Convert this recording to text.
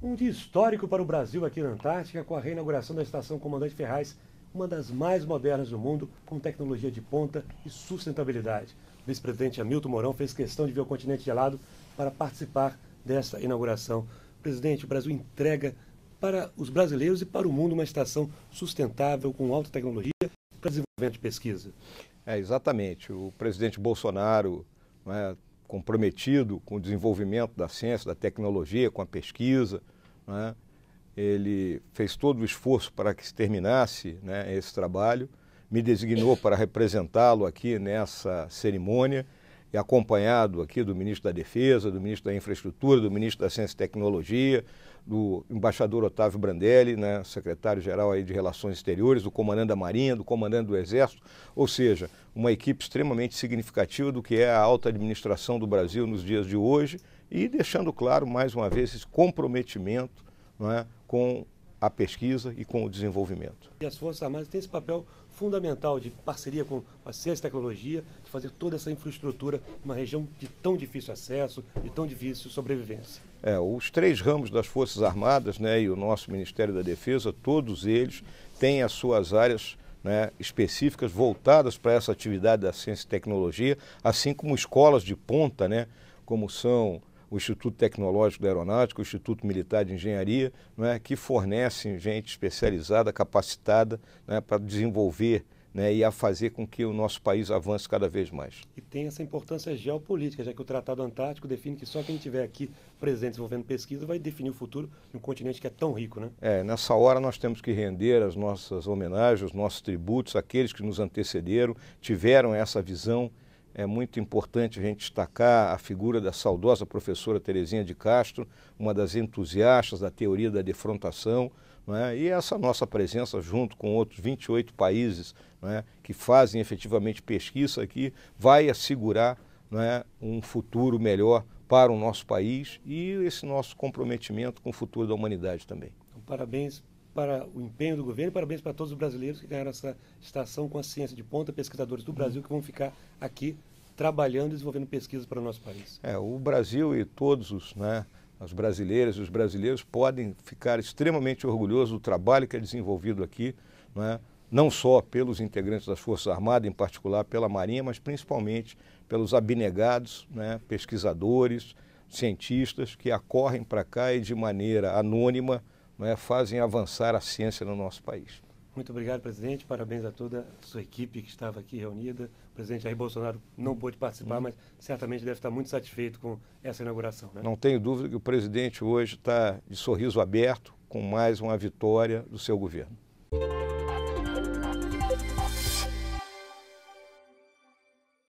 Um dia histórico para o Brasil aqui na Antártica, com a reinauguração da Estação Comandante Ferraz, uma das mais modernas do mundo, com tecnologia de ponta e sustentabilidade. O vice-presidente Hamilton Mourão fez questão de ver o continente gelado para participar dessa inauguração. Presidente, o Brasil entrega para os brasileiros e para o mundo uma estação sustentável, com alta tecnologia, para desenvolvimento de pesquisa. É, exatamente. O presidente Bolsonaro né, comprometido com o desenvolvimento da ciência, da tecnologia, com a pesquisa. Né? Ele fez todo o esforço para que se terminasse né, esse trabalho, me designou para representá-lo aqui nessa cerimônia e acompanhado aqui do ministro da Defesa, do ministro da Infraestrutura, do ministro da Ciência e Tecnologia, do embaixador Otávio Brandelli, né, secretário-geral aí de Relações Exteriores, do comandante da Marinha, do comandante do Exército, ou seja, uma equipe extremamente significativa do que é a alta administração do Brasil nos dias de hoje e deixando claro mais uma vez esse comprometimento não é, com a pesquisa e com o desenvolvimento. E as Forças Armadas têm esse papel fundamental de parceria com a ciência e tecnologia, de fazer toda essa infraestrutura numa região de tão difícil acesso, e tão difícil sobrevivência. É, os três ramos das Forças Armadas né, e o nosso Ministério da Defesa, todos eles têm as suas áreas né, específicas voltadas para essa atividade da ciência e tecnologia, assim como escolas de ponta, né, como são o Instituto Tecnológico da Aeronáutica, o Instituto Militar de Engenharia, né, que fornecem gente especializada, capacitada né, para desenvolver né, e a fazer com que o nosso país avance cada vez mais. E tem essa importância geopolítica, já que o Tratado Antártico define que só quem estiver aqui presente desenvolvendo pesquisa vai definir o futuro de um continente que é tão rico, né? É, nessa hora nós temos que render as nossas homenagens, os nossos tributos, àqueles que nos antecederam, tiveram essa visão é muito importante a gente destacar a figura da saudosa professora Terezinha de Castro, uma das entusiastas da teoria da defrontação, é? e essa nossa presença junto com outros 28 países é? que fazem efetivamente pesquisa aqui vai assegurar é? um futuro melhor para o nosso país e esse nosso comprometimento com o futuro da humanidade também. Então, parabéns para o empenho do governo e parabéns para todos os brasileiros que ganharam essa estação com a ciência de ponta, pesquisadores do Brasil que vão ficar aqui trabalhando e desenvolvendo pesquisas para o nosso país. É, o Brasil e todos os, né, as brasileiras e os brasileiros podem ficar extremamente orgulhosos do trabalho que é desenvolvido aqui, né, não só pelos integrantes das Forças Armadas, em particular pela Marinha, mas principalmente pelos abnegados, né, pesquisadores, cientistas que acorrem para cá e de maneira anônima é fazem avançar a ciência no nosso país. Muito obrigado, presidente. Parabéns a toda a sua equipe que estava aqui reunida. O presidente Jair Bolsonaro não pôde participar, hum. mas certamente deve estar muito satisfeito com essa inauguração. Né? Não tenho dúvida que o presidente hoje está de sorriso aberto com mais uma vitória do seu governo.